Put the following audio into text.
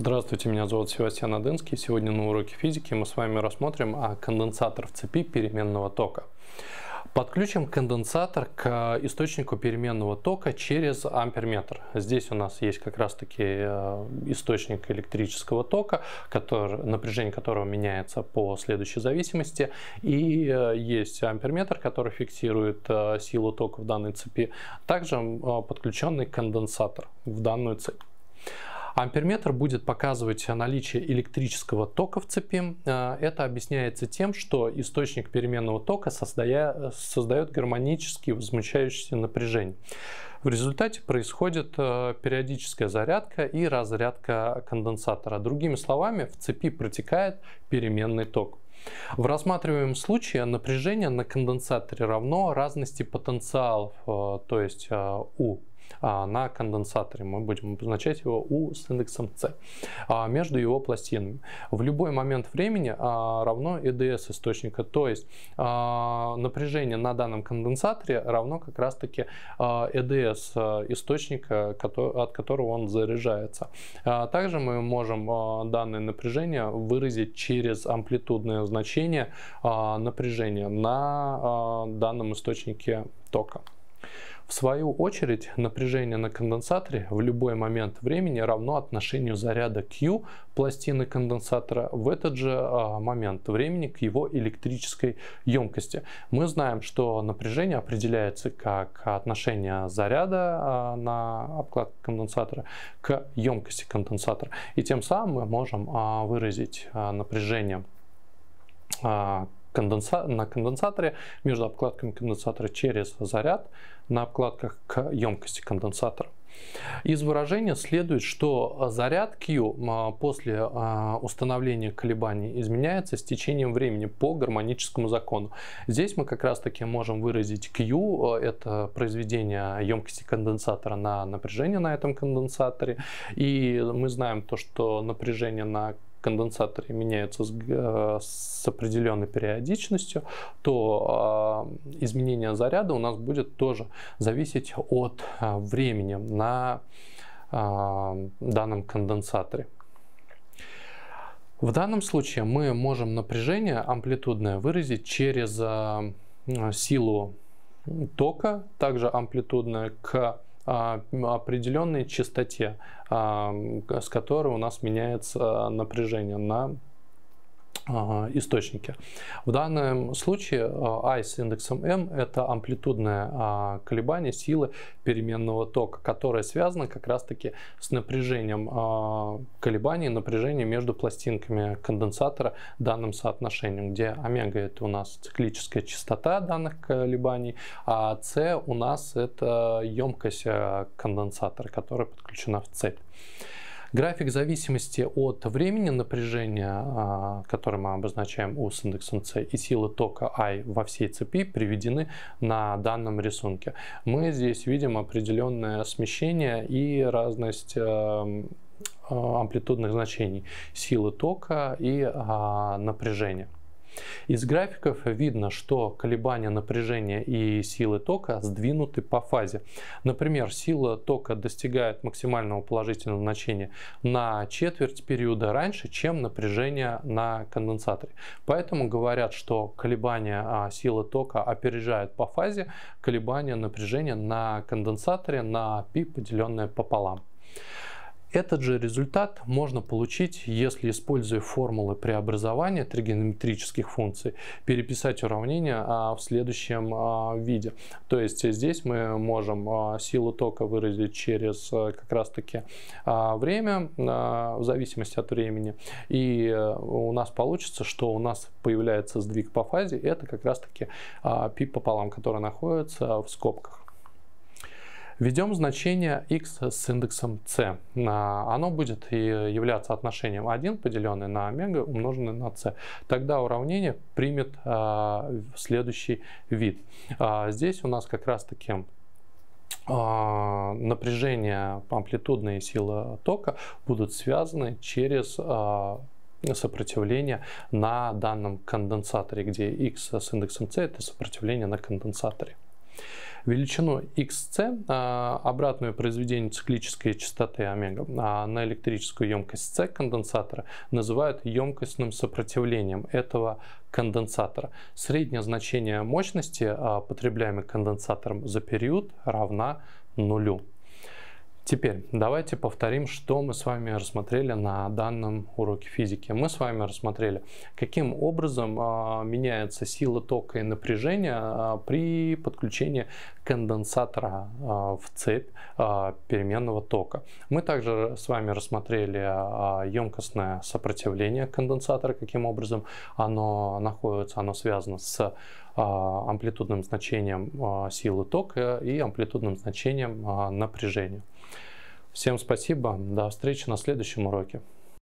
Здравствуйте, меня зовут Севастьян Адынский. Сегодня на уроке физики мы с вами рассмотрим а, конденсатор в цепи переменного тока. Подключим конденсатор к источнику переменного тока через амперметр. Здесь у нас есть как раз таки э, источник электрического тока, который, напряжение которого меняется по следующей зависимости. И э, есть амперметр, который фиксирует э, силу тока в данной цепи. Также подключенный конденсатор в данную цепь. Амперметр будет показывать наличие электрического тока в цепи. Э, это объясняется тем, что источник переменного тока создает гармонические возмущающиеся напряжения. В результате происходит э, периодическая зарядка и разрядка конденсатора. Другими словами, в цепи протекает переменный ток. В рассматриваемом случае напряжение на конденсаторе равно разности потенциалов, э, то есть U. А, на конденсаторе. Мы будем обозначать его U с индексом C а, между его пластинами. В любой момент времени а, равно EDS источника, то есть напряжение на данном конденсаторе равно как раз-таки EDS источника, от которого он заряжается. Также мы можем данное напряжение выразить через амплитудное значение напряжения на данном источнике тока. В свою очередь, напряжение на конденсаторе в любой момент времени равно отношению заряда Q пластины конденсатора в этот же а, момент времени к его электрической емкости. Мы знаем, что напряжение определяется как отношение заряда а, на обкладке конденсатора к емкости конденсатора. И тем самым мы можем а, выразить напряжение конденса... на конденсаторе, между обкладками конденсатора через заряд на обкладках к емкости конденсатора. Из выражения следует, что заряд Q а, после а, установления колебаний изменяется с течением времени по гармоническому закону. Здесь мы как раз таки можем выразить Q, а, это произведение емкости конденсатора на напряжение на этом конденсаторе. И мы знаем то, что напряжение на конденсаторы меняются с, э, с определенной периодичностью, то э, изменение заряда у нас будет тоже зависеть от э, времени на данном конденсаторе. В данном случае мы можем напряжение амплитудное выразить через силу тока, также амплитудное к а, определенной частоте, а, с которой у нас меняется а, напряжение на а, источники. В данном случае а, I с индексом M – это амплитудное а, колебание силы переменного тока, которое связано как раз-таки с напряжением колебаний, напряжением между пластинками конденсатора данным соотношением, где омега – это у нас циклическая частота данных колебаний, а C у нас – это емкость конденсатора, которая подключена в цепь. График зависимости от времени напряжения, а, которое мы обозначаем U с индексом C, и силы тока I во всей цепи приведены на данном рисунке. Мы здесь видим определенное смещение и разность э, э, амплитудных значений силы тока и а, напряжения. Из графиков видно, что колебания напряжения и силы тока сдвинуты по фазе. Например, сила тока достигает максимального положительного значения на четверть периода раньше, чем напряжение на конденсаторе. Поэтому говорят, что колебания а, силы тока опережают по фазе колебания напряжения на конденсаторе на π, поделенное пополам. Этот же результат можно получить, если, используя формулы преобразования тригонометрических функций, переписать уравнение а, в следующем а, виде. То есть здесь мы можем а, силу тока выразить через как раз-таки время, в зависимости от времени. И э, у нас получится, что у нас появляется сдвиг по фазе. Это как раз-таки пип пополам, который находится в скобках. Введем значение x с индексом c. Оно будет являться отношением 1, поделенное на омега, умноженное на c. Тогда уравнение примет а, следующий вид. А, здесь у нас как раз таки а, напряжение, амплитудные силы тока будут связаны через сопротивление на данном конденсаторе, где x с индексом c это сопротивление на конденсаторе. Величину xc, а, обратное произведение циклической частоты омега а, на электрическую емкость c конденсатора называют емкостным сопротивлением этого конденсатора. Среднее значение мощности, а, потребляемой конденсатором за период, равна нулю. Теперь давайте повторим, что мы с вами рассмотрели на данном уроке физики. Мы с вами рассмотрели, каким образом а, меняется сила тока и напряжения а, при подключении конденсатора а, в цепь а, переменного тока. Мы также с вами рассмотрели а, емкостное сопротивление конденсатора, каким образом оно находится, оно связано с амплитудным значением силы тока и амплитудным значением напряжения. Всем спасибо, до встречи на следующем уроке.